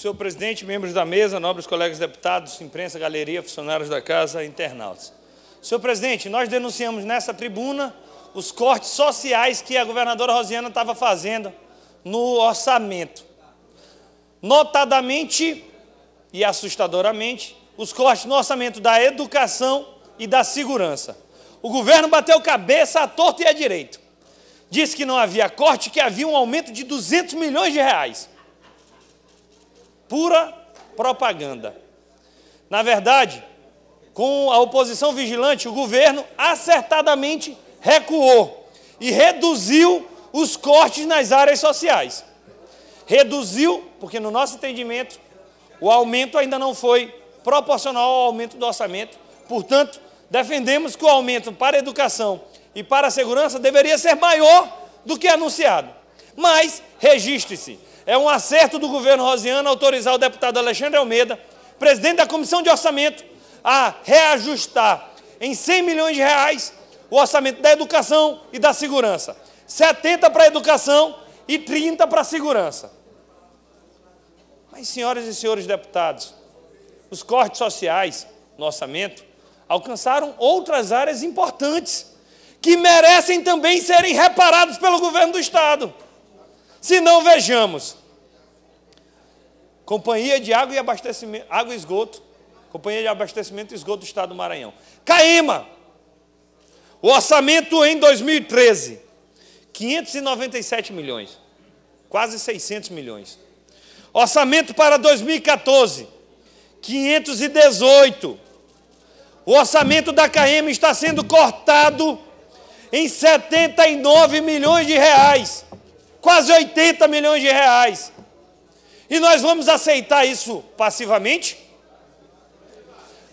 Senhor presidente, membros da mesa, nobres colegas deputados, imprensa, galeria, funcionários da casa, internautas. Senhor presidente, nós denunciamos nessa tribuna os cortes sociais que a governadora Rosiana estava fazendo no orçamento. Notadamente e assustadoramente, os cortes no orçamento da educação e da segurança. O governo bateu cabeça à torta e à direita. Disse que não havia corte, que havia um aumento de 200 milhões de reais pura propaganda. Na verdade, com a oposição vigilante, o governo acertadamente recuou e reduziu os cortes nas áreas sociais. Reduziu, porque no nosso entendimento, o aumento ainda não foi proporcional ao aumento do orçamento. Portanto, defendemos que o aumento para a educação e para a segurança deveria ser maior do que anunciado. Mas, registre-se, é um acerto do governo Rosiano autorizar o deputado Alexandre Almeida, presidente da Comissão de Orçamento, a reajustar em 100 milhões de reais o orçamento da educação e da segurança. 70 para a educação e 30 para a segurança. Mas, senhoras e senhores deputados, os cortes sociais no orçamento alcançaram outras áreas importantes que merecem também serem reparados pelo governo do Estado. Se não, vejamos. Companhia de Água e, abastecimento, água e Esgoto, Companhia de Abastecimento e Esgoto do Estado do Maranhão. Caíma, o orçamento em 2013, 597 milhões, quase 600 milhões. Orçamento para 2014, 518. O orçamento da Caema está sendo cortado em 79 milhões de reais quase 80 milhões de reais. E nós vamos aceitar isso passivamente?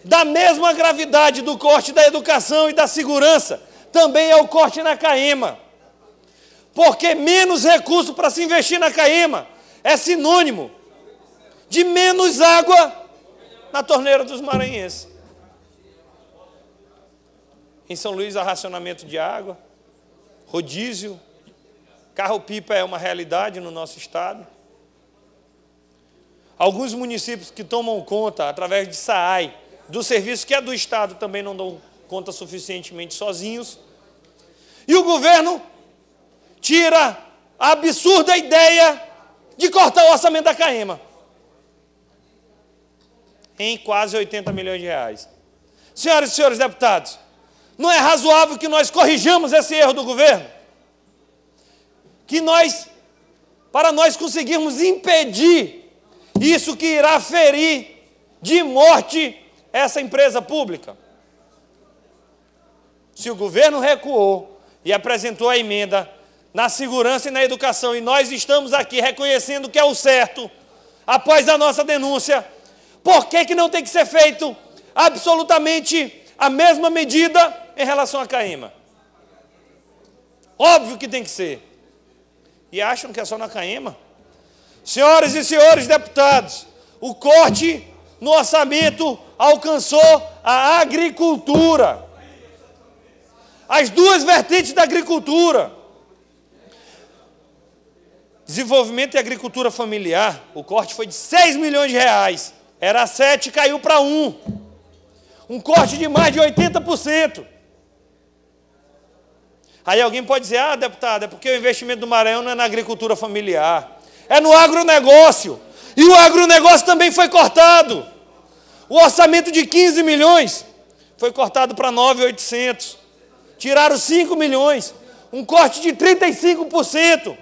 Da mesma gravidade do corte da educação e da segurança, também é o corte na CAEMA. Porque menos recurso para se investir na CAEMA é sinônimo de menos água na torneira dos maranhenses. Em São Luís há racionamento de água, rodízio, Carro-pipa é uma realidade no nosso estado. Alguns municípios que tomam conta, através de SAAI, do serviço que é do Estado, também não dão conta suficientemente sozinhos. E o governo tira a absurda ideia de cortar o orçamento da CAEMA em quase 80 milhões de reais. Senhoras e senhores deputados, não é razoável que nós corrijamos esse erro do governo? que nós, para nós conseguirmos impedir isso que irá ferir de morte essa empresa pública. Se o governo recuou e apresentou a emenda na segurança e na educação, e nós estamos aqui reconhecendo que é o certo, após a nossa denúncia, por que, que não tem que ser feito absolutamente a mesma medida em relação à CAIMA? Óbvio que tem que ser e acham que é só na Caema. Senhoras e senhores deputados, o corte no orçamento alcançou a agricultura. As duas vertentes da agricultura. Desenvolvimento e agricultura familiar, o corte foi de 6 milhões de reais. Era 7, caiu para 1. Um corte de mais de 80%. Aí alguém pode dizer, ah, deputado, é porque o investimento do Maranhão não é na agricultura familiar, é no agronegócio. E o agronegócio também foi cortado. O orçamento de 15 milhões foi cortado para 9,800. Tiraram 5 milhões, um corte de 35%.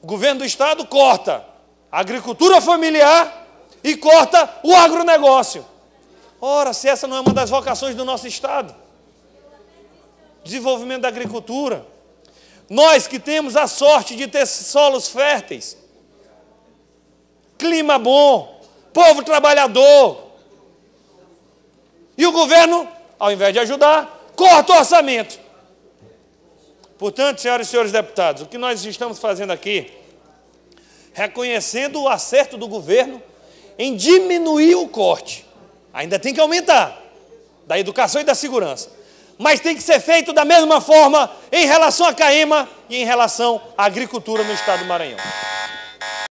O governo do estado corta a agricultura familiar e corta o agronegócio. Ora, se essa não é uma das vocações do nosso estado, desenvolvimento da agricultura. Nós que temos a sorte de ter solos férteis, clima bom, povo trabalhador. E o governo, ao invés de ajudar, corta o orçamento. Portanto, senhoras e senhores deputados, o que nós estamos fazendo aqui, reconhecendo o acerto do governo em diminuir o corte, ainda tem que aumentar, da educação e da segurança mas tem que ser feito da mesma forma em relação à CAEMA e em relação à agricultura no estado do Maranhão.